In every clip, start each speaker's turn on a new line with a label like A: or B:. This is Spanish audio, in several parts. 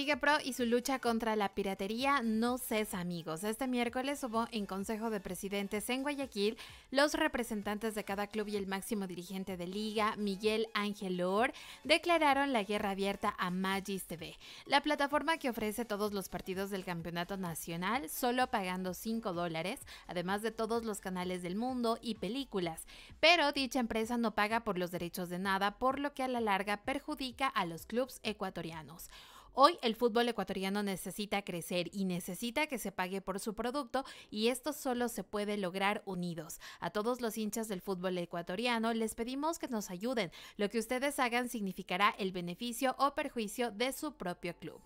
A: Liga Pro y su lucha contra la piratería no cesa, amigos. Este miércoles hubo en Consejo de Presidentes en Guayaquil los representantes de cada club y el máximo dirigente de Liga, Miguel Ángel Loor, declararon la guerra abierta a Magis TV, la plataforma que ofrece todos los partidos del campeonato nacional solo pagando 5 dólares, además de todos los canales del mundo y películas. Pero dicha empresa no paga por los derechos de nada, por lo que a la larga perjudica a los clubes ecuatorianos. Hoy el fútbol ecuatoriano necesita crecer y necesita que se pague por su producto y esto solo se puede lograr unidos. A todos los hinchas del fútbol ecuatoriano les pedimos que nos ayuden. Lo que ustedes hagan significará el beneficio o perjuicio de su propio club.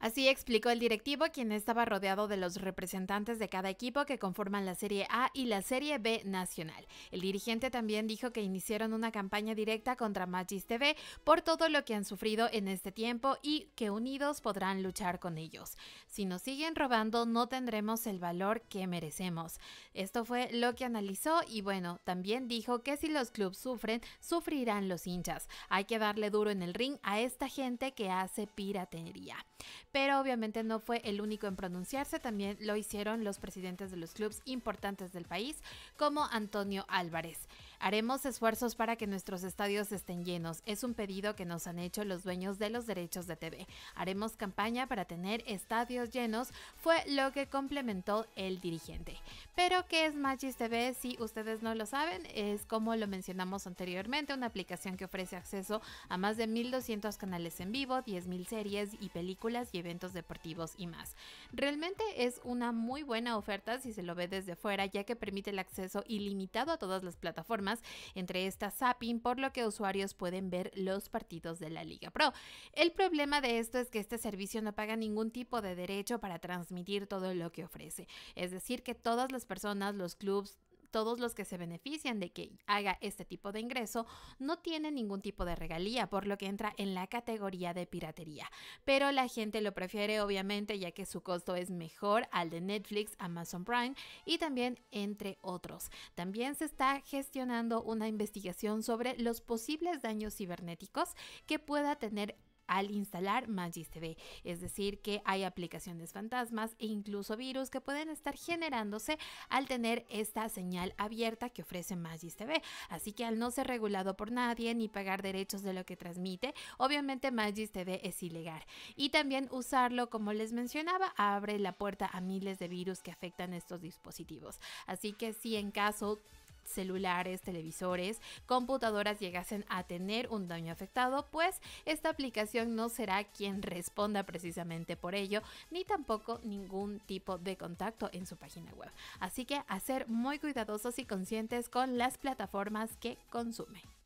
A: Así explicó el directivo, quien estaba rodeado de los representantes de cada equipo que conforman la Serie A y la Serie B nacional. El dirigente también dijo que iniciaron una campaña directa contra Magis TV por todo lo que han sufrido en este tiempo y que unidos podrán luchar con ellos. Si nos siguen robando, no tendremos el valor que merecemos. Esto fue lo que analizó y bueno, también dijo que si los clubes sufren, sufrirán los hinchas. Hay que darle duro en el ring a esta gente que hace piratería pero obviamente no fue el único en pronunciarse, también lo hicieron los presidentes de los clubes importantes del país, como Antonio Álvarez. Haremos esfuerzos para que nuestros estadios estén llenos, es un pedido que nos han hecho los dueños de los derechos de TV. Haremos campaña para tener estadios llenos, fue lo que complementó el dirigente. Pero ¿qué es Magis TV? Si ustedes no lo saben, es como lo mencionamos anteriormente, una aplicación que ofrece acceso a más de 1200 canales en vivo, 10.000 series y películas y eventos deportivos y más. Realmente es una muy buena oferta si se lo ve desde fuera, ya que permite el acceso ilimitado a todas las plataformas, entre estas Zapping, por lo que usuarios pueden ver los partidos de la Liga Pro. El problema de esto es que este servicio no paga ningún tipo de derecho para transmitir todo lo que ofrece, es decir, que todas las personas, los clubs, todos los que se benefician de que haga este tipo de ingreso no tienen ningún tipo de regalía, por lo que entra en la categoría de piratería. Pero la gente lo prefiere obviamente ya que su costo es mejor al de Netflix, Amazon Prime y también entre otros. También se está gestionando una investigación sobre los posibles daños cibernéticos que pueda tener al instalar Magis TV, es decir, que hay aplicaciones fantasmas e incluso virus que pueden estar generándose al tener esta señal abierta que ofrece Magis TV. Así que al no ser regulado por nadie ni pagar derechos de lo que transmite, obviamente Magis TV es ilegal. Y también usarlo, como les mencionaba, abre la puerta a miles de virus que afectan estos dispositivos. Así que si en caso celulares, televisores, computadoras llegasen a tener un daño afectado, pues esta aplicación no será quien responda precisamente por ello, ni tampoco ningún tipo de contacto en su página web. Así que a ser muy cuidadosos y conscientes con las plataformas que consumen.